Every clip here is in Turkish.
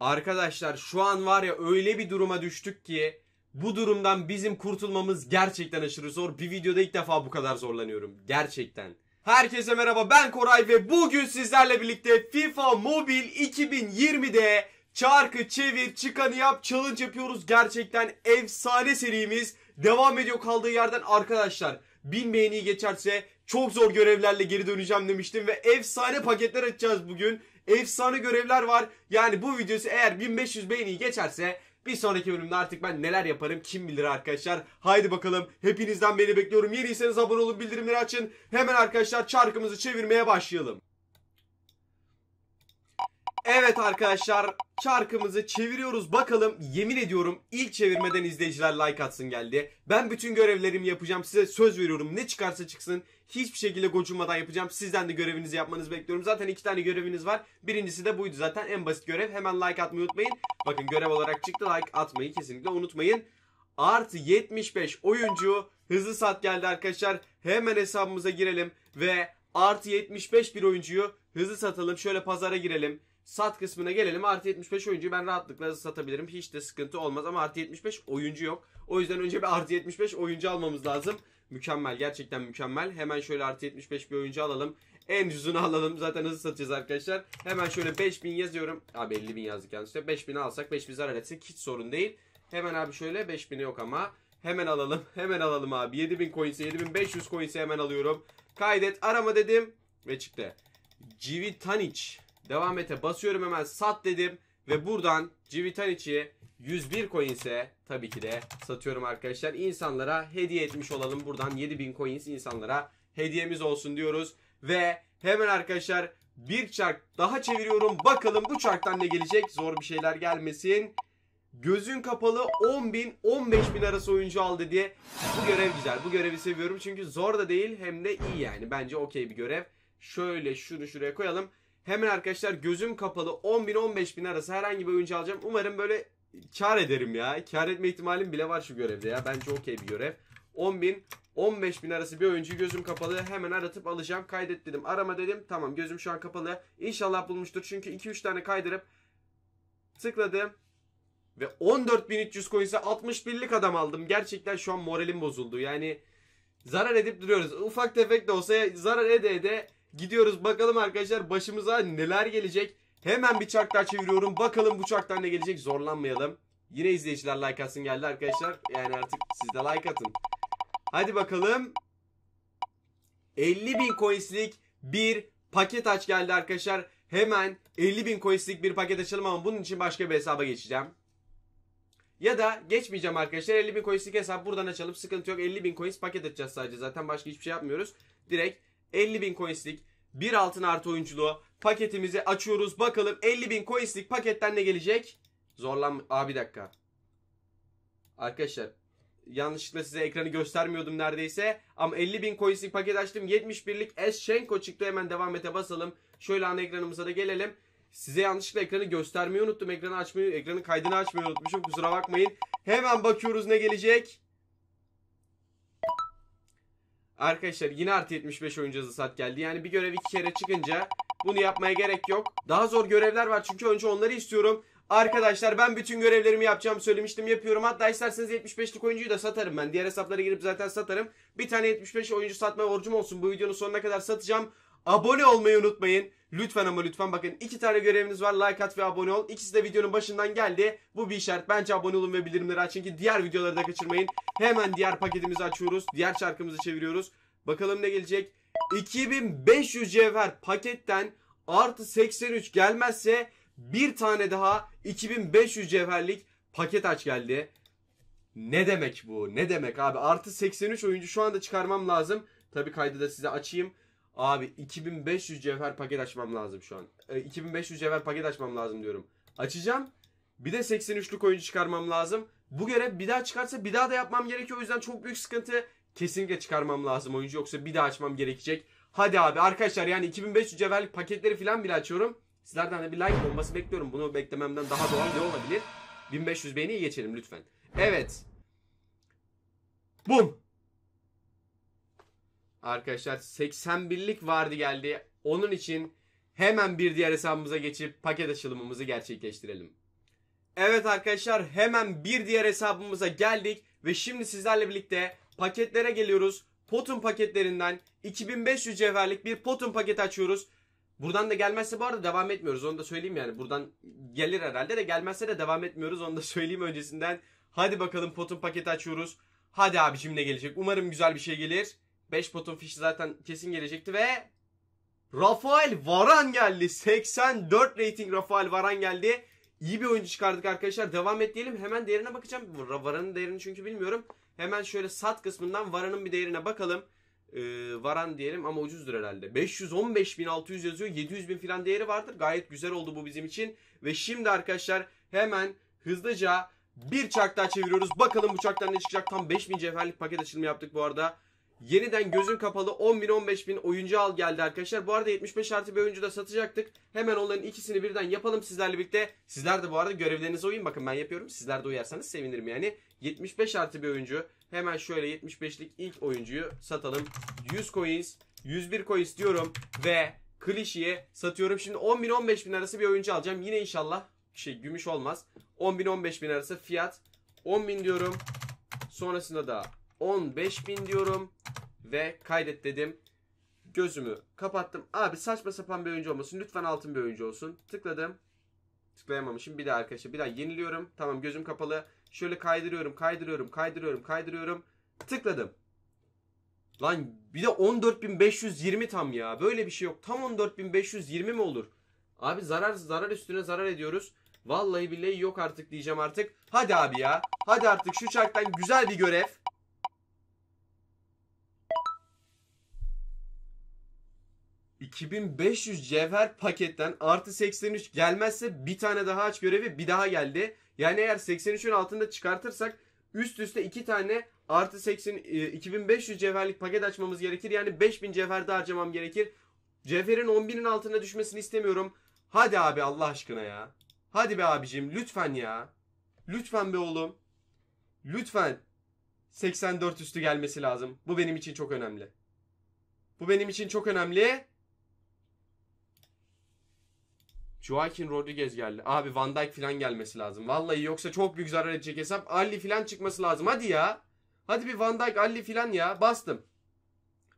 Arkadaşlar şu an var ya öyle bir duruma düştük ki bu durumdan bizim kurtulmamız gerçekten aşırı zor. Bir videoda ilk defa bu kadar zorlanıyorum. Gerçekten. Herkese merhaba ben Koray ve bugün sizlerle birlikte FIFA Mobile 2020'de çarkı çevir çıkanı yap challenge yapıyoruz. Gerçekten efsane serimiz devam ediyor kaldığı yerden arkadaşlar. 1000 beğeni geçerse çok zor görevlerle geri döneceğim demiştim ve efsane paketler açacağız bugün efsane görevler var. Yani bu videosu eğer 1500 beğeni geçerse bir sonraki bölümde artık ben neler yaparım kim bilir arkadaşlar. Haydi bakalım hepinizden beni bekliyorum. Yeniyseniz abone olun bildirimleri açın. Hemen arkadaşlar çarkımızı çevirmeye başlayalım. Evet arkadaşlar çarkımızı çeviriyoruz. Bakalım yemin ediyorum ilk çevirmeden izleyiciler like atsın geldi. Ben bütün görevlerimi yapacağım. Size söz veriyorum. Ne çıkarsa çıksın hiçbir şekilde gocunmadan yapacağım. Sizden de görevinizi yapmanızı bekliyorum. Zaten iki tane göreviniz var. Birincisi de buydu zaten en basit görev. Hemen like atmayı unutmayın. Bakın görev olarak çıktı. Like atmayı kesinlikle unutmayın. Artı 75 oyuncu hızlı saat geldi arkadaşlar. Hemen hesabımıza girelim ve artı 75 bir oyuncuyu hızlı satalım. Şöyle pazara girelim. Sat kısmına gelelim. Artı 75 oyuncuyu ben rahatlıkla satabilirim. Hiç de sıkıntı olmaz ama artı 75 oyuncu yok. O yüzden önce bir artı 75 oyuncu almamız lazım. Mükemmel. Gerçekten mükemmel. Hemen şöyle artı 75 bir oyuncu alalım. En ucuzunu alalım. Zaten hızlı satacağız arkadaşlar. Hemen şöyle 5000 yazıyorum. Abi 50.000 yazdık yanlışlıkla. 5000 alsak 5000 zarar etsek hiç sorun değil. Hemen abi şöyle 5000 yok ama. Hemen alalım. Hemen alalım abi. 7000 coins'e 7500 coins'e hemen alıyorum. Kaydet. Arama dedim. Ve çıktı. Civitanic. Devam ete basıyorum hemen sat dedim. Ve buradan Civitaniçi'ye 101 coins'e tabii ki de satıyorum arkadaşlar. İnsanlara hediye etmiş olalım. Buradan 7000 coins insanlara hediyemiz olsun diyoruz. Ve hemen arkadaşlar bir çark daha çeviriyorum. Bakalım bu çarktan ne gelecek? Zor bir şeyler gelmesin. Gözün kapalı 10 bin 15 bin arası oyuncu aldı diye. Bu görev güzel. Bu görevi seviyorum. Çünkü zor da değil hem de iyi yani. Bence okey bir görev. Şöyle şunu şuraya koyalım. Hemen arkadaşlar gözüm kapalı 10 bin 15 bin arası herhangi bir oyuncu alacağım. Umarım böyle kar ederim ya. Kar etme ihtimalim bile var şu görevde ya. Bence okey bir görev. 10 bin 15 bin arası bir oyuncu gözüm kapalı hemen aratıp alacağım. Kaydet dedim. Arama dedim. Tamam gözüm şu an kapalı. İnşallah bulmuştur. Çünkü 2-3 tane kaydırıp tıkladım. Ve 14.300 coins'e 61'lik adam aldım. Gerçekten şu an moralim bozuldu. Yani zarar edip duruyoruz. Ufak tefek de olsa zarar ede ede Gidiyoruz bakalım arkadaşlar başımıza neler gelecek. Hemen bir çarklar çeviriyorum. Bakalım bu çarktan ne gelecek zorlanmayalım. Yine izleyiciler like atsın geldi arkadaşlar. Yani artık siz de like atın. Hadi bakalım. 50 bin coinslik bir paket aç geldi arkadaşlar. Hemen 50 bin coinslik bir paket açalım ama bunun için başka bir hesaba geçeceğim. Ya da geçmeyeceğim arkadaşlar 50 bin coinslik hesap buradan açalım sıkıntı yok 50 bin coins paket açacağız sadece zaten başka hiçbir şey yapmıyoruz. Direkt 50 bin coinslik bir altın artı oyunculuğu paketimizi açıyoruz. Bakalım 50 bin coinslik paketten ne gelecek? Zorlan... Aa bir dakika. Arkadaşlar yanlışlıkla size ekranı göstermiyordum neredeyse. Ama 50 bin coinslik paket açtım. 71'lik Eschenko çıktı. Hemen devam ete basalım. Şöyle ana ekranımıza da gelelim. Size yanlışlıkla ekranı göstermeyi unuttum. Ekranı açmayı, ekranın kaydını açmayı unutmuşum. Kusura bakmayın. Hemen bakıyoruz ne gelecek. Arkadaşlar yine artı 75 oyuncu hızı sat geldi. Yani bir görev iki kere çıkınca bunu yapmaya gerek yok. Daha zor görevler var çünkü önce onları istiyorum. Arkadaşlar ben bütün görevlerimi yapacağım söylemiştim yapıyorum. Hatta isterseniz 75'lik oyuncuyu da satarım ben. Diğer hesaplara girip zaten satarım. Bir tane 75 oyuncu satma orcum olsun. Bu videonun sonuna kadar satacağım. Abone olmayı unutmayın. Lütfen ama lütfen bakın iki tane göreviniz var. Like at ve abone ol. İkisi de videonun başından geldi. Bu bir işaret. Bence abone olun ve bildirimleri açın ki diğer videoları da kaçırmayın. Hemen diğer paketimizi açıyoruz. Diğer şarkımızı çeviriyoruz. Bakalım ne gelecek. 2500 cevher paketten artı 83 gelmezse bir tane daha 2500 cevherlik paket aç geldi. Ne demek bu? Ne demek abi? Artı 83 oyuncu şu anda çıkarmam lazım. Tabi kaydı da size açayım. Abi 2500 cevher paket açmam lazım şu an. E, 2500 cevher paket açmam lazım diyorum. Açacağım. Bir de 83'lük oyuncu çıkarmam lazım. Bu görev bir daha çıkarsa bir daha da yapmam gerekiyor. O yüzden çok büyük sıkıntı. Kesinlikle çıkarmam lazım oyuncu yoksa bir daha açmam gerekecek. Hadi abi arkadaşlar yani 2500 cevherlik paketleri falan bile açıyorum. Sizlerden de bir like bombası bekliyorum. Bunu beklememden daha doğal ne olabilir? 1500 beğeniyi geçelim lütfen. Evet. Bum. Arkadaşlar 81'lik vardı geldi. Onun için hemen bir diğer hesabımıza geçip paket açılımımızı gerçekleştirelim. Evet arkadaşlar hemen bir diğer hesabımıza geldik ve şimdi sizlerle birlikte paketlere geliyoruz. Potun paketlerinden 2500 cevherlik bir potun paketi açıyoruz. Buradan da gelmezse bu arada devam etmiyoruz onu da söyleyeyim yani. Buradan gelir herhalde de gelmezse de devam etmiyoruz onu da söyleyeyim öncesinden. Hadi bakalım potun paketi açıyoruz. Hadi abicim ne gelecek? Umarım güzel bir şey gelir. 5 potun fişi zaten kesin gelecekti ve Rafael Varan geldi. 84 rating Rafael Varan geldi. İyi bir oyuncu çıkardık arkadaşlar. Devam et diyelim. Hemen değerine bakacağım. Varan'ın değerini çünkü bilmiyorum. Hemen şöyle sat kısmından Varan'ın bir değerine bakalım. Ee, Varan diyelim ama ucuzdur herhalde. 515.600 yazıyor. 700.000 falan değeri vardır. Gayet güzel oldu bu bizim için. Ve şimdi arkadaşlar hemen hızlıca bir çark daha çeviriyoruz. Bakalım bu çarktan ne çıkacak. Tam 5000 cevherlik paket açılımı yaptık bu arada. Yeniden gözün kapalı 10 bin 15 bin oyuncu al geldi arkadaşlar. Bu arada 75 artı bir oyuncu da satacaktık. Hemen onların ikisini birden yapalım sizlerle birlikte. Sizler de bu arada görevlerinize uyun. Bakın ben yapıyorum. Sizler de uyarsanız sevinirim yani. 75 artı bir oyuncu. Hemen şöyle 75'lik ilk oyuncuyu satalım. 100 coins, 101 coins diyorum ve klişeye satıyorum. Şimdi 10 bin 15 bin arası bir oyuncu alacağım. Yine inşallah şey gümüş olmaz. 10 bin 15 bin arası fiyat. 10 bin diyorum. Sonrasında da 15.000 diyorum ve kaydet dedim. Gözümü kapattım. Abi saçma sapan bir oyuncu olmasın. Lütfen altın bir oyuncu olsun. Tıkladım. Tıklayamamışım. Bir daha arkadaşlar. Bir daha yeniliyorum. Tamam gözüm kapalı. Şöyle kaydırıyorum, kaydırıyorum, kaydırıyorum, kaydırıyorum. Tıkladım. Lan bir de 14.520 tam ya. Böyle bir şey yok. Tam 14.520 mi olur? Abi zarar zarar üstüne zarar ediyoruz. Vallahi billahi yok artık diyeceğim artık. Hadi abi ya. Hadi artık şu çarktan güzel bir görev. 2500 cevher paketten artı 83 gelmezse bir tane daha aç görevi bir daha geldi. Yani eğer 83'ün altında çıkartırsak üst üste iki tane artı 80, 2500 e, cevherlik paket açmamız gerekir. Yani 5000 cevher daha harcamam gerekir. Cevherin 10.000'in altına düşmesini istemiyorum. Hadi abi Allah aşkına ya. Hadi be abicim lütfen ya. Lütfen be oğlum. Lütfen. 84 üstü gelmesi lazım. Bu benim için çok önemli. Bu benim için çok önemli. Joaquin Rodriguez geldi. Abi Van Dijk falan gelmesi lazım. Vallahi yoksa çok büyük zarar edecek hesap. Ali falan çıkması lazım. Hadi ya. Hadi bir Van Dijk Ali falan ya. Bastım.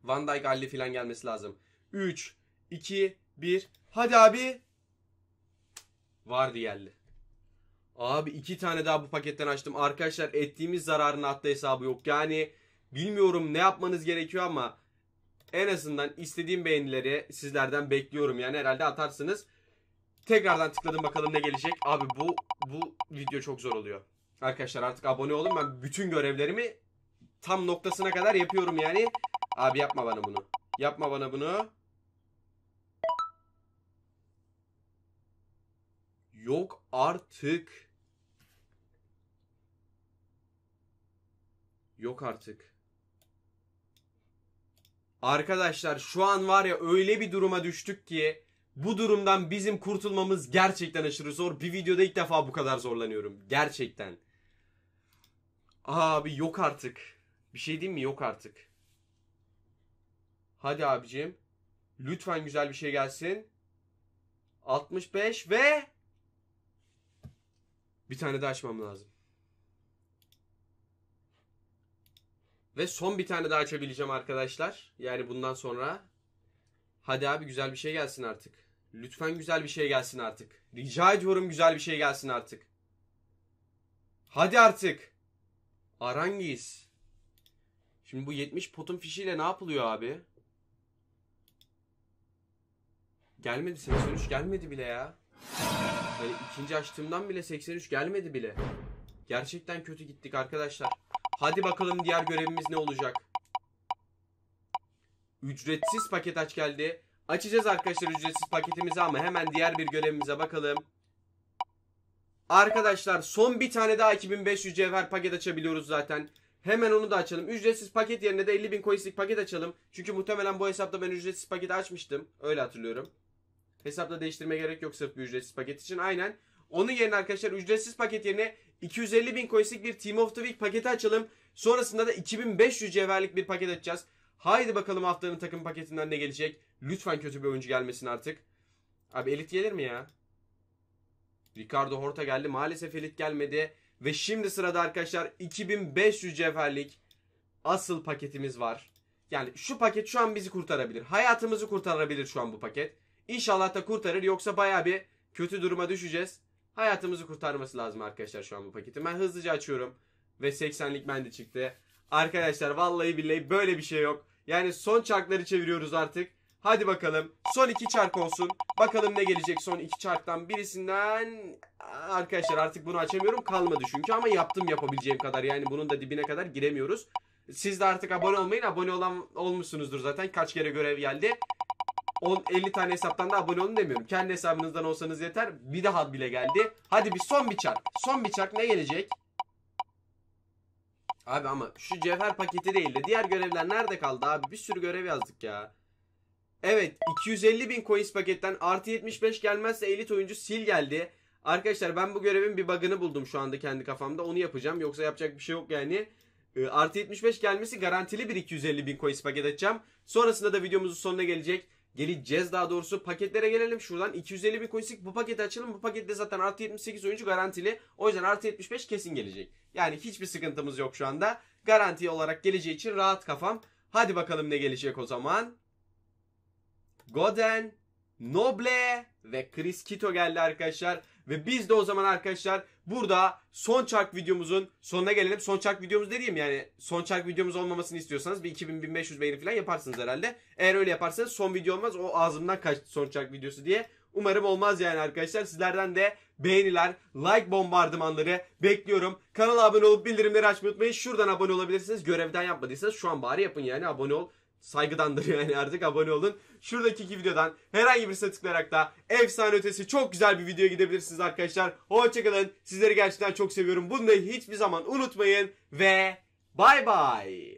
Van Dijk Ali falan gelmesi lazım. 3, 2, 1. Hadi abi. Vardı geldi. Abi iki tane daha bu paketten açtım. Arkadaşlar ettiğimiz zararın hatta hesabı yok. Yani bilmiyorum ne yapmanız gerekiyor ama en azından istediğim beğenileri sizlerden bekliyorum. Yani herhalde atarsınız. Tekrardan tıkladım bakalım ne gelecek. Abi bu bu video çok zor oluyor. Arkadaşlar artık abone olun. Ben bütün görevlerimi tam noktasına kadar yapıyorum yani. Abi yapma bana bunu. Yapma bana bunu. Yok artık. Yok artık. Arkadaşlar şu an var ya öyle bir duruma düştük ki bu durumdan bizim kurtulmamız gerçekten aşırı zor. Bir videoda ilk defa bu kadar zorlanıyorum. Gerçekten. Abi yok artık. Bir şey diyeyim mi? Yok artık. Hadi abicim. Lütfen güzel bir şey gelsin. 65 ve bir tane daha açmam lazım. Ve son bir tane daha açabileceğim arkadaşlar. Yani bundan sonra Hadi abi güzel bir şey gelsin artık. Lütfen güzel bir şey gelsin artık. Rica ediyorum güzel bir şey gelsin artık. Hadi artık. Arangiz. Şimdi bu 70 potun fişiyle ne yapılıyor abi? Gelmedi 83 gelmedi bile ya. Hani ikinci açtığımdan bile 83 gelmedi bile. Gerçekten kötü gittik arkadaşlar. Hadi bakalım diğer görevimiz ne olacak? Ücretsiz paket aç geldi. Açacağız arkadaşlar ücretsiz paketimizi ama hemen diğer bir görevimize bakalım. Arkadaşlar son bir tane daha 2500 cevher paket açabiliyoruz zaten. Hemen onu da açalım. Ücretsiz paket yerine de 50.000 coinslik paket açalım. Çünkü muhtemelen bu hesapta ben ücretsiz paketi açmıştım. Öyle hatırlıyorum. Hesapta değiştirme gerek yok sırf bir ücretsiz paket için. Aynen. Onun yerine arkadaşlar ücretsiz paket yerine 250.000 coinslik bir Team of the Week paketi açalım. Sonrasında da 2500 cevherlik bir paket açacağız. Haydi bakalım haftanın takım paketinden ne gelecek? Lütfen kötü bir oyuncu gelmesin artık. Abi elit gelir mi ya? Ricardo Horta geldi. Maalesef elit gelmedi. Ve şimdi sırada arkadaşlar 2500 cevherlik asıl paketimiz var. Yani şu paket şu an bizi kurtarabilir. Hayatımızı kurtarabilir şu an bu paket. İnşallah da kurtarır yoksa baya bir kötü duruma düşeceğiz. Hayatımızı kurtarması lazım arkadaşlar şu an bu paketi. Ben hızlıca açıyorum ve 80'lik bende çıktı. Arkadaşlar vallahi billahi böyle bir şey yok. Yani son çarkları çeviriyoruz artık. Hadi bakalım. Son iki çark olsun. Bakalım ne gelecek son iki çarktan birisinden. Arkadaşlar artık bunu açamıyorum. Kalmadı çünkü ama yaptım yapabileceğim kadar. Yani bunun da dibine kadar giremiyoruz. Siz de artık abone olmayın. Abone olan olmuşsunuzdur zaten. Kaç kere görev geldi. 10, 50 tane hesaptan da abone olun demiyorum. Kendi hesabınızdan olsanız yeter. Bir daha bile geldi. Hadi bir son bir çark. Son bir çark ne gelecek? Abi ama şu cevher paketi değil de diğer görevler nerede kaldı abi? Bir sürü görev yazdık ya. Evet 250 bin coins paketten artı 75 gelmezse elit oyuncu sil geldi. Arkadaşlar ben bu görevin bir bug'ını buldum şu anda kendi kafamda. Onu yapacağım. Yoksa yapacak bir şey yok yani. E, artı 75 gelmesi garantili bir 250 bin coins paket açacağım. Sonrasında da videomuzun sonuna gelecek geleceğiz daha doğrusu. Paketlere gelelim şuradan. 250 bin coinslik bu paketi açalım. Bu pakette zaten artı 78 oyuncu garantili. O yüzden artı 75 kesin gelecek. Yani hiçbir sıkıntımız yok şu anda. Garanti olarak geleceği için rahat kafam. Hadi bakalım ne gelecek o zaman. Goden, Noble ve Chris Kito geldi arkadaşlar. Ve biz de o zaman arkadaşlar burada son çark videomuzun sonuna gelelim. Son çark videomuz dediğim yani son çark videomuz olmamasını istiyorsanız bir 2000-1500 beğeni falan yaparsınız herhalde. Eğer öyle yaparsanız son video olmaz o ağzımdan kaçtı son çark videosu diye. Umarım olmaz yani arkadaşlar. Sizlerden de beğeniler, like bombardımanları bekliyorum. Kanala abone olup bildirimleri açmayı unutmayın. Şuradan abone olabilirsiniz. Görevden yapmadıysanız şu an bari yapın yani abone ol saygıdandır yani artık abone olun. Şuradaki iki videodan herhangi birisine tıklayarak da efsane ötesi çok güzel bir videoya gidebilirsiniz arkadaşlar. Hoşçakalın. Sizleri gerçekten çok seviyorum. Bunu da hiçbir zaman unutmayın ve bay bay.